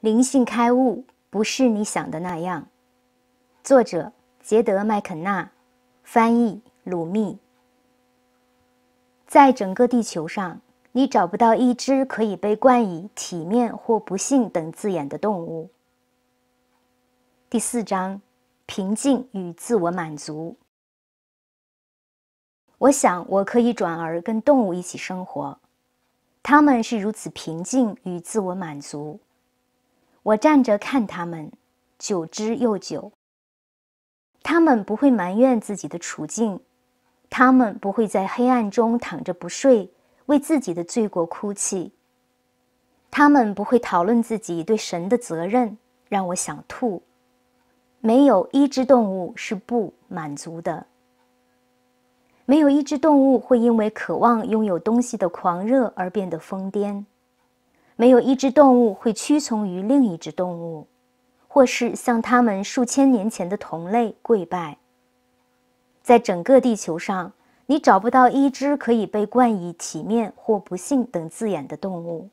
灵性开悟不是你想的那样。作者：杰德·麦肯纳，翻译：鲁密。在整个地球上，你找不到一只可以被冠以“体面”或“不幸”等字眼的动物。第四章：平静与自我满足。我想我可以转而跟动物一起生活，他们是如此平静与自我满足。我站着看他们，久之又久。他们不会埋怨自己的处境，他们不会在黑暗中躺着不睡，为自己的罪过哭泣。他们不会讨论自己对神的责任，让我想吐。没有一只动物是不满足的，没有一只动物会因为渴望拥有东西的狂热而变得疯癫。没有一只动物会屈从于另一只动物，或是向它们数千年前的同类跪拜。在整个地球上，你找不到一只可以被冠以“体面”或“不幸”等字眼的动物。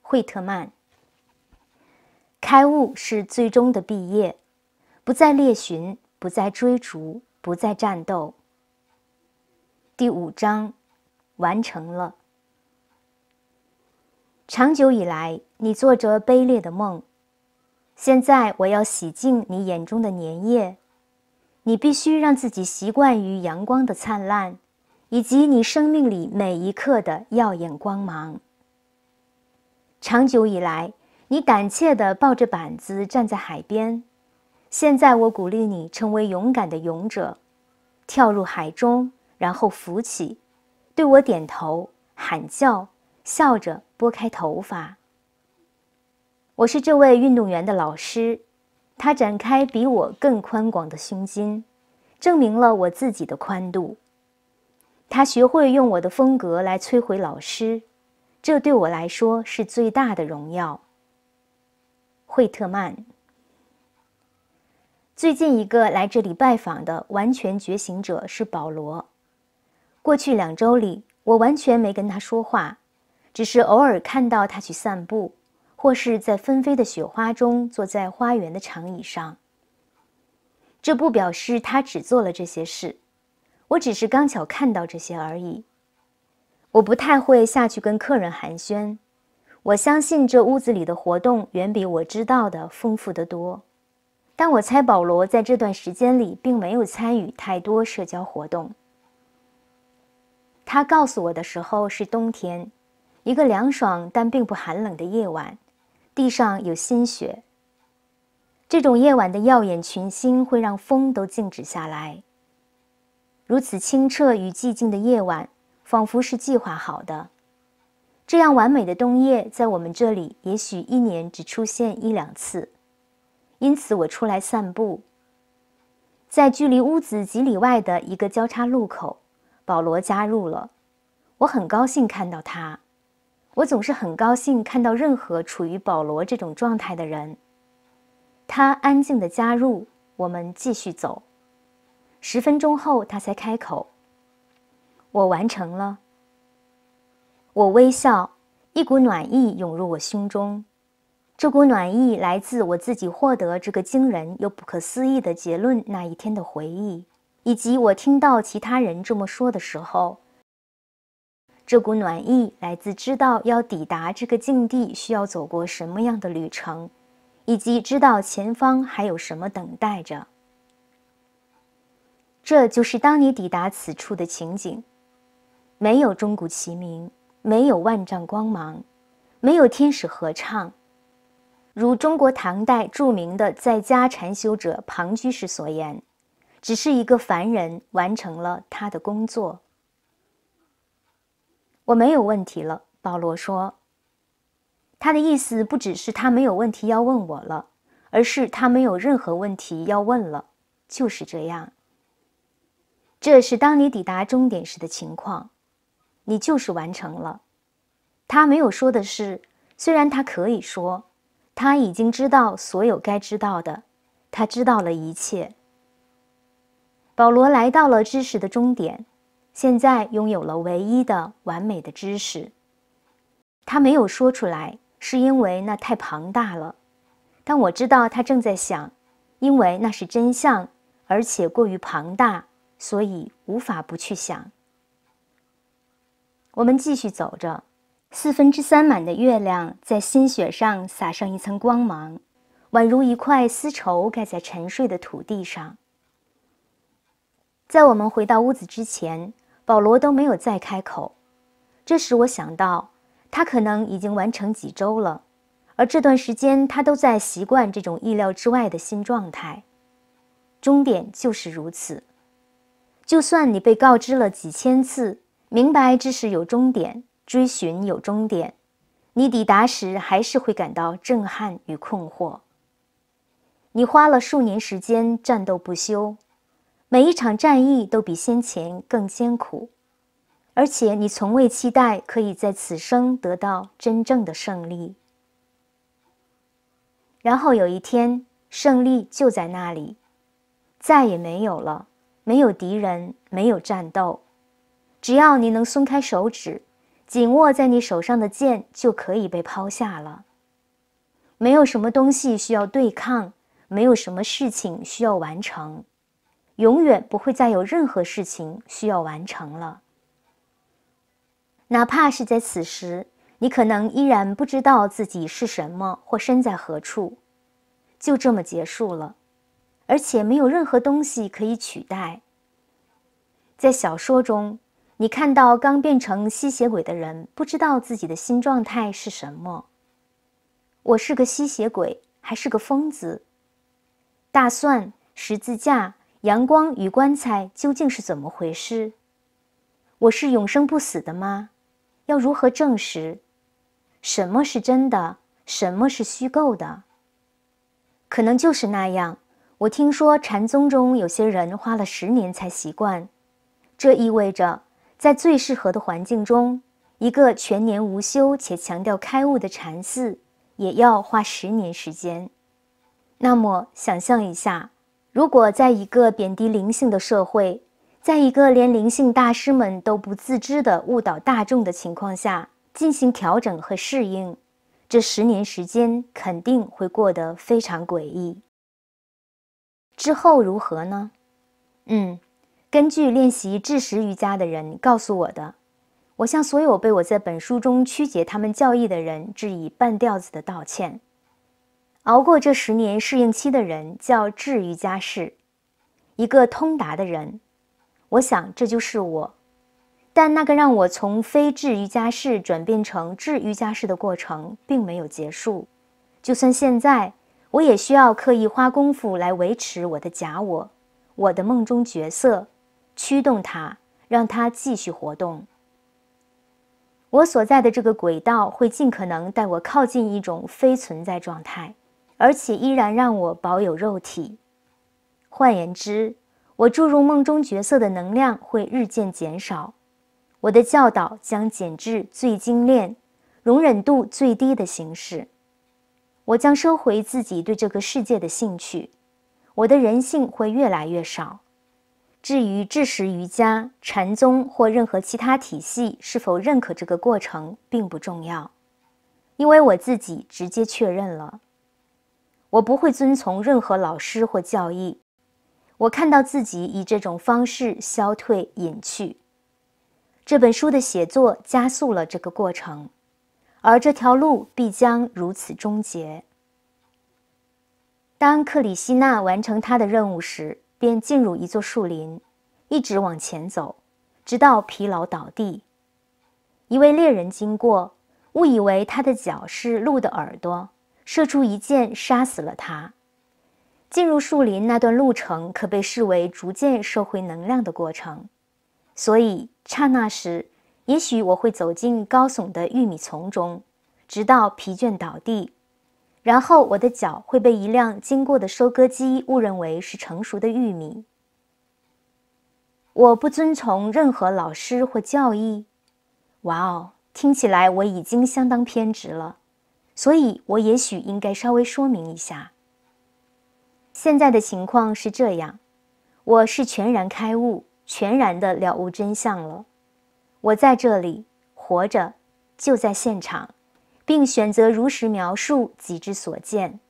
惠特曼。开悟是最终的毕业，不再猎寻，不再追逐，不再战斗。第五章，完成了。长久以来，你做着卑劣的梦。现在，我要洗净你眼中的粘液。你必须让自己习惯于阳光的灿烂，以及你生命里每一刻的耀眼光芒。长久以来，你胆怯地抱着板子站在海边。现在，我鼓励你成为勇敢的勇者，跳入海中，然后浮起，对我点头、喊叫、笑着。拨开头发。我是这位运动员的老师，他展开比我更宽广的胸襟，证明了我自己的宽度。他学会用我的风格来摧毁老师，这对我来说是最大的荣耀。惠特曼。最近一个来这里拜访的完全觉醒者是保罗。过去两周里，我完全没跟他说话。只是偶尔看到他去散步，或是在纷飞的雪花中坐在花园的长椅上。这不表示他只做了这些事，我只是刚巧看到这些而已。我不太会下去跟客人寒暄，我相信这屋子里的活动远比我知道的丰富得多。但我猜保罗在这段时间里并没有参与太多社交活动。他告诉我的时候是冬天。一个凉爽但并不寒冷的夜晚，地上有新雪。这种夜晚的耀眼群星会让风都静止下来。如此清澈与寂静的夜晚，仿佛是计划好的。这样完美的冬夜，在我们这里也许一年只出现一两次。因此，我出来散步。在距离屋子几里外的一个交叉路口，保罗加入了。我很高兴看到他。我总是很高兴看到任何处于保罗这种状态的人。他安静地加入，我们继续走。十分钟后，他才开口：“我完成了。”我微笑，一股暖意涌入我胸中。这股暖意来自我自己获得这个惊人又不可思议的结论那一天的回忆，以及我听到其他人这么说的时候。这股暖意来自知道要抵达这个境地需要走过什么样的旅程，以及知道前方还有什么等待着。这就是当你抵达此处的情景，没有钟鼓齐鸣，没有万丈光芒，没有天使合唱。如中国唐代著名的在家禅修者庞居士所言：“只是一个凡人完成了他的工作。”我没有问题了，保罗说。他的意思不只是他没有问题要问我了，而是他没有任何问题要问了，就是这样。这是当你抵达终点时的情况，你就是完成了。他没有说的是，虽然他可以说，他已经知道所有该知道的，他知道了一切。保罗来到了知识的终点。现在拥有了唯一的完美的知识，他没有说出来，是因为那太庞大了。但我知道他正在想，因为那是真相，而且过于庞大，所以无法不去想。我们继续走着，四分之三满的月亮在新雪上洒上一层光芒，宛如一块丝绸盖在沉睡的土地上。在我们回到屋子之前。保罗都没有再开口，这使我想到，他可能已经完成几周了，而这段时间他都在习惯这种意料之外的新状态。终点就是如此，就算你被告知了几千次，明白知识有终点，追寻有终点，你抵达时还是会感到震撼与困惑。你花了数年时间战斗不休。每一场战役都比先前更艰苦，而且你从未期待可以在此生得到真正的胜利。然后有一天，胜利就在那里，再也没有了。没有敌人，没有战斗，只要你能松开手指，紧握在你手上的剑就可以被抛下了。没有什么东西需要对抗，没有什么事情需要完成。永远不会再有任何事情需要完成了，哪怕是在此时，你可能依然不知道自己是什么或身在何处，就这么结束了，而且没有任何东西可以取代。在小说中，你看到刚变成吸血鬼的人不知道自己的新状态是什么，我是个吸血鬼还是个疯子？大蒜十字架。阳光与棺材究竟是怎么回事？我是永生不死的吗？要如何证实？什么是真的？什么是虚构的？可能就是那样。我听说禅宗中有些人花了十年才习惯，这意味着在最适合的环境中，一个全年无休且强调开悟的禅寺也要花十年时间。那么，想象一下。如果在一个贬低灵性的社会，在一个连灵性大师们都不自知的误导大众的情况下进行调整和适应，这十年时间肯定会过得非常诡异。之后如何呢？嗯，根据练习智识瑜伽的人告诉我的，我向所有被我在本书中曲解他们教义的人致以半吊子的道歉。熬过这十年适应期的人叫治愈家士，一个通达的人。我想这就是我。但那个让我从非治愈家士转变成治愈家士的过程并没有结束。就算现在，我也需要刻意花功夫来维持我的假我，我的梦中角色，驱动它，让它继续活动。我所在的这个轨道会尽可能带我靠近一种非存在状态。而且依然让我保有肉体。换言之，我注入梦中角色的能量会日渐减少，我的教导将减至最精炼、容忍度最低的形式。我将收回自己对这个世界的兴趣，我的人性会越来越少。至于智识瑜伽、禅宗或任何其他体系是否认可这个过程，并不重要，因为我自己直接确认了。我不会遵从任何老师或教义。我看到自己以这种方式消退隐去。这本书的写作加速了这个过程，而这条路必将如此终结。当克里希纳完成他的任务时，便进入一座树林，一直往前走，直到疲劳倒地。一位猎人经过，误以为他的脚是鹿的耳朵。射出一箭，杀死了他。进入树林那段路程可被视为逐渐收回能量的过程，所以刹那时，也许我会走进高耸的玉米丛中，直到疲倦倒地，然后我的脚会被一辆经过的收割机误认为是成熟的玉米。我不遵从任何老师或教义。哇哦，听起来我已经相当偏执了。所以我也许应该稍微说明一下。现在的情况是这样，我是全然开悟、全然的了悟真相了。我在这里活着，就在现场，并选择如实描述己之所见。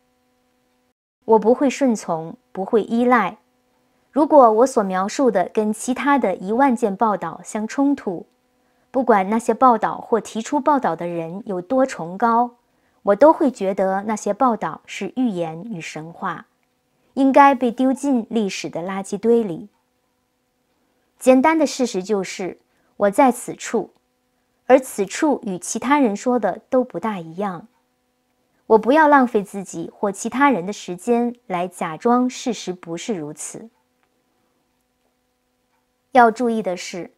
我不会顺从，不会依赖。如果我所描述的跟其他的一万件报道相冲突，不管那些报道或提出报道的人有多崇高。我都会觉得那些报道是预言与神话，应该被丢进历史的垃圾堆里。简单的事实就是，我在此处，而此处与其他人说的都不大一样。我不要浪费自己或其他人的时间来假装事实不是如此。要注意的是，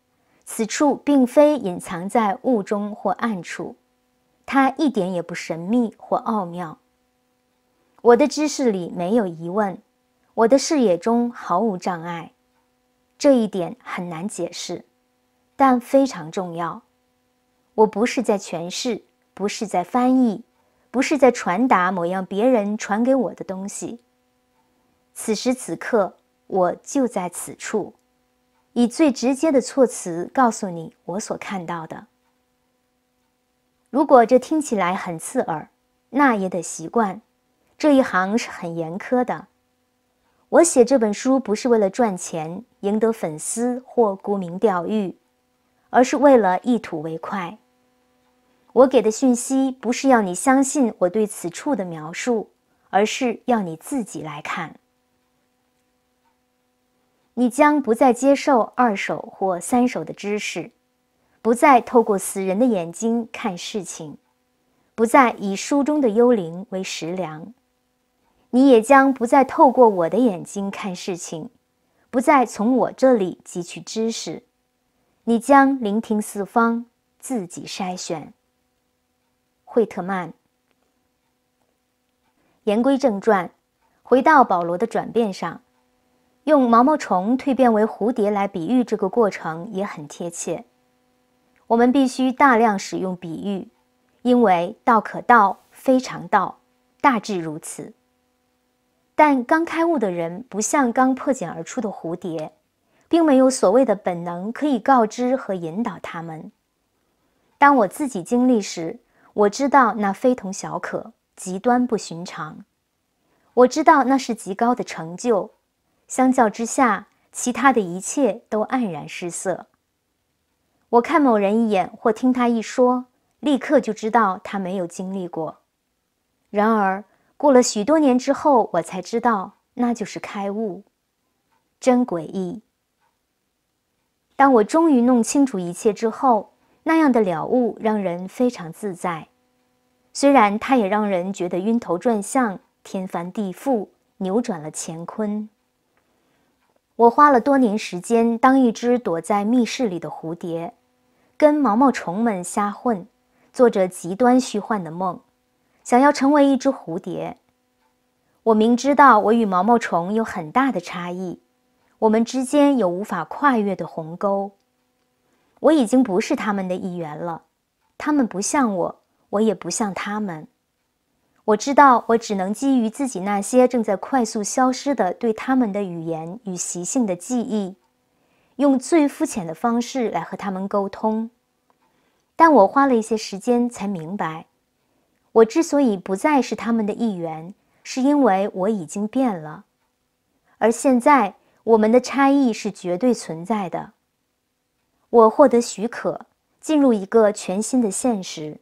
此处并非隐藏在雾中或暗处。它一点也不神秘或奥妙。我的知识里没有疑问，我的视野中毫无障碍。这一点很难解释，但非常重要。我不是在诠释，不是在翻译，不是在传达某样别人传给我的东西。此时此刻，我就在此处，以最直接的措辞告诉你我所看到的。如果这听起来很刺耳，那也得习惯。这一行是很严苛的。我写这本书不是为了赚钱、赢得粉丝或沽名钓誉，而是为了一吐为快。我给的讯息不是要你相信我对此处的描述，而是要你自己来看。你将不再接受二手或三手的知识。不再透过死人的眼睛看事情，不再以书中的幽灵为食粮，你也将不再透过我的眼睛看事情，不再从我这里汲取知识，你将聆听四方，自己筛选。惠特曼。言归正传，回到保罗的转变上，用毛毛虫蜕变为蝴蝶来比喻这个过程也很贴切。我们必须大量使用比喻，因为道可道非常道，大致如此。但刚开悟的人不像刚破茧而出的蝴蝶，并没有所谓的本能可以告知和引导他们。当我自己经历时，我知道那非同小可，极端不寻常。我知道那是极高的成就，相较之下，其他的一切都黯然失色。我看某人一眼，或听他一说，立刻就知道他没有经历过。然而过了许多年之后，我才知道那就是开悟，真诡异。当我终于弄清楚一切之后，那样的了悟让人非常自在，虽然它也让人觉得晕头转向、天翻地覆、扭转了乾坤。我花了多年时间当一只躲在密室里的蝴蝶。跟毛毛虫们瞎混，做着极端虚幻的梦，想要成为一只蝴蝶。我明知道我与毛毛虫有很大的差异，我们之间有无法跨越的鸿沟。我已经不是他们的一员了，他们不像我，我也不像他们。我知道，我只能基于自己那些正在快速消失的对他们的语言与习性的记忆。用最肤浅的方式来和他们沟通，但我花了一些时间才明白，我之所以不再是他们的一员，是因为我已经变了。而现在，我们的差异是绝对存在的。我获得许可进入一个全新的现实，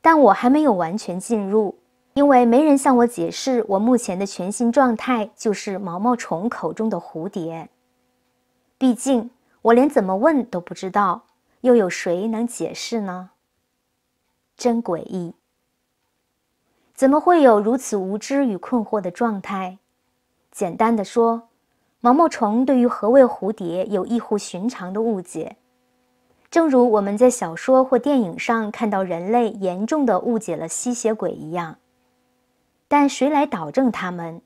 但我还没有完全进入，因为没人向我解释，我目前的全新状态就是毛毛虫口中的蝴蝶。毕竟，我连怎么问都不知道，又有谁能解释呢？真诡异！怎么会有如此无知与困惑的状态？简单的说，毛毛虫对于何谓蝴蝶有异乎寻常的误解，正如我们在小说或电影上看到人类严重的误解了吸血鬼一样。但谁来导正他们？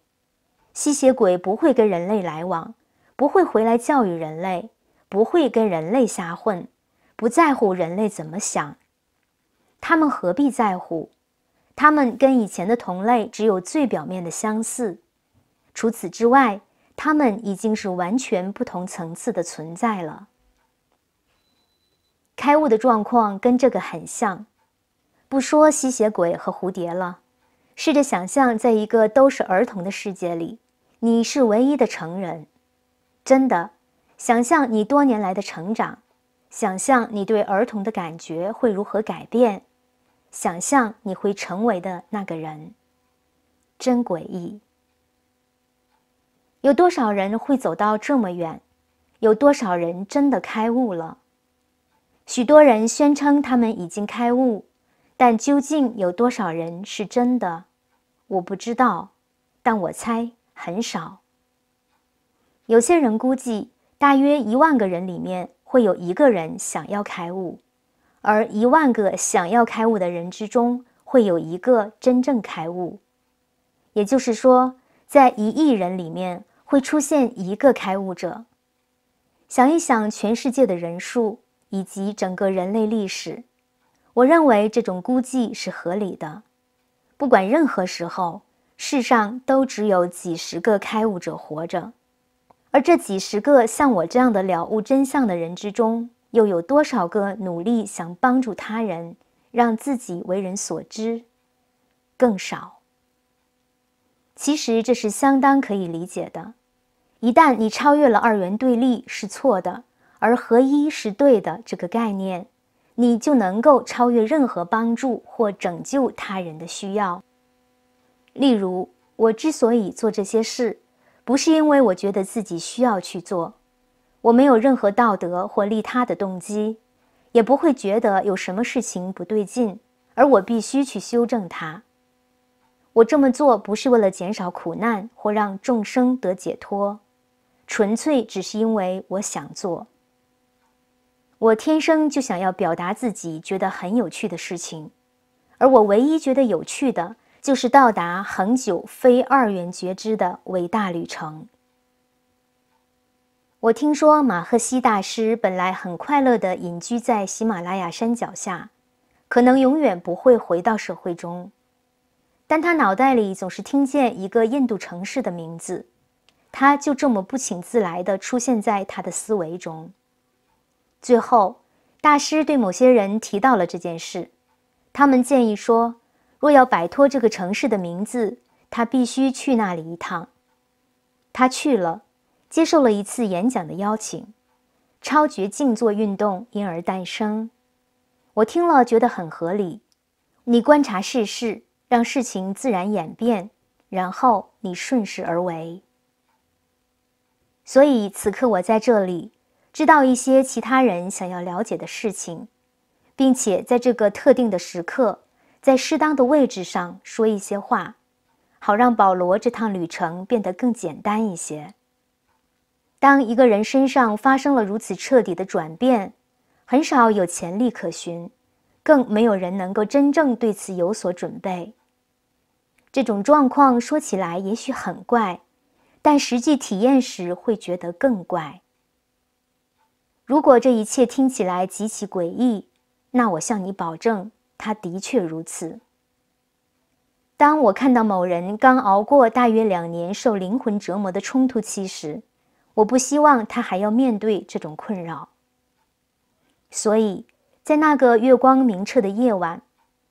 吸血鬼不会跟人类来往。不会回来教育人类，不会跟人类瞎混，不在乎人类怎么想，他们何必在乎？他们跟以前的同类只有最表面的相似，除此之外，他们已经是完全不同层次的存在了。开悟的状况跟这个很像，不说吸血鬼和蝴蝶了，试着想象在一个都是儿童的世界里，你是唯一的成人。真的，想象你多年来的成长，想象你对儿童的感觉会如何改变，想象你会成为的那个人，真诡异。有多少人会走到这么远？有多少人真的开悟了？许多人宣称他们已经开悟，但究竟有多少人是真的？我不知道，但我猜很少。有些人估计，大约一万个人里面会有一个人想要开悟，而一万个想要开悟的人之中会有一个真正开悟。也就是说，在一亿人里面会出现一个开悟者。想一想全世界的人数以及整个人类历史，我认为这种估计是合理的。不管任何时候，世上都只有几十个开悟者活着。而这几十个像我这样的了悟真相的人之中，又有多少个努力想帮助他人，让自己为人所知，更少。其实这是相当可以理解的。一旦你超越了二元对立是错的，而合一是对的这个概念，你就能够超越任何帮助或拯救他人的需要。例如，我之所以做这些事。不是因为我觉得自己需要去做，我没有任何道德或利他的动机，也不会觉得有什么事情不对劲，而我必须去修正它。我这么做不是为了减少苦难或让众生得解脱，纯粹只是因为我想做。我天生就想要表达自己觉得很有趣的事情，而我唯一觉得有趣的。就是到达恒久非二元觉知的伟大旅程。我听说马赫西大师本来很快乐地隐居在喜马拉雅山脚下，可能永远不会回到社会中，但他脑袋里总是听见一个印度城市的名字，他就这么不请自来地出现在他的思维中。最后，大师对某些人提到了这件事，他们建议说。若要摆脱这个城市的名字，他必须去那里一趟。他去了，接受了一次演讲的邀请，超绝静坐运动因而诞生。我听了觉得很合理。你观察世事，让事情自然演变，然后你顺势而为。所以此刻我在这里，知道一些其他人想要了解的事情，并且在这个特定的时刻。在适当的位置上说一些话，好让保罗这趟旅程变得更简单一些。当一个人身上发生了如此彻底的转变，很少有潜力可循，更没有人能够真正对此有所准备。这种状况说起来也许很怪，但实际体验时会觉得更怪。如果这一切听起来极其诡异，那我向你保证。他的确如此。当我看到某人刚熬过大约两年受灵魂折磨的冲突期时，我不希望他还要面对这种困扰。所以，在那个月光明澈的夜晚，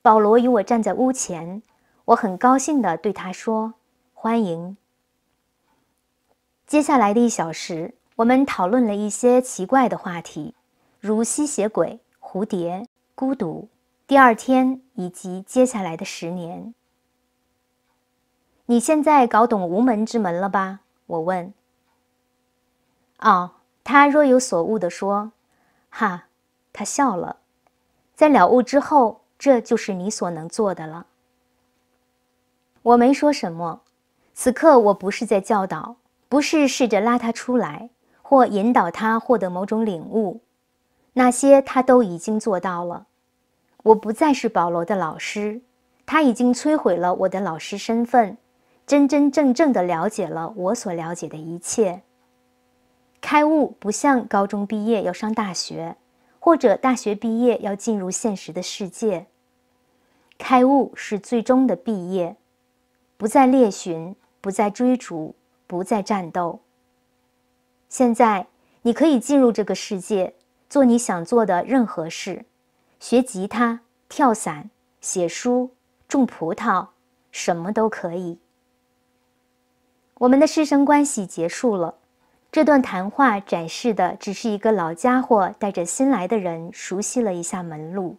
保罗与我站在屋前，我很高兴的对他说：“欢迎。”接下来的一小时，我们讨论了一些奇怪的话题，如吸血鬼、蝴蝶、孤独。第二天以及接下来的十年，你现在搞懂无门之门了吧？我问。哦，他若有所悟地说：“哈。”他笑了。在了悟之后，这就是你所能做的了。我没说什么。此刻我不是在教导，不是试着拉他出来或引导他获得某种领悟，那些他都已经做到了。我不再是保罗的老师，他已经摧毁了我的老师身份，真真正正的了解了我所了解的一切。开悟不像高中毕业要上大学，或者大学毕业要进入现实的世界，开悟是最终的毕业，不再猎寻，不再追逐，不再战斗。现在你可以进入这个世界，做你想做的任何事。学吉他、跳伞、写书、种葡萄，什么都可以。我们的师生关系结束了。这段谈话展示的只是一个老家伙带着新来的人熟悉了一下门路。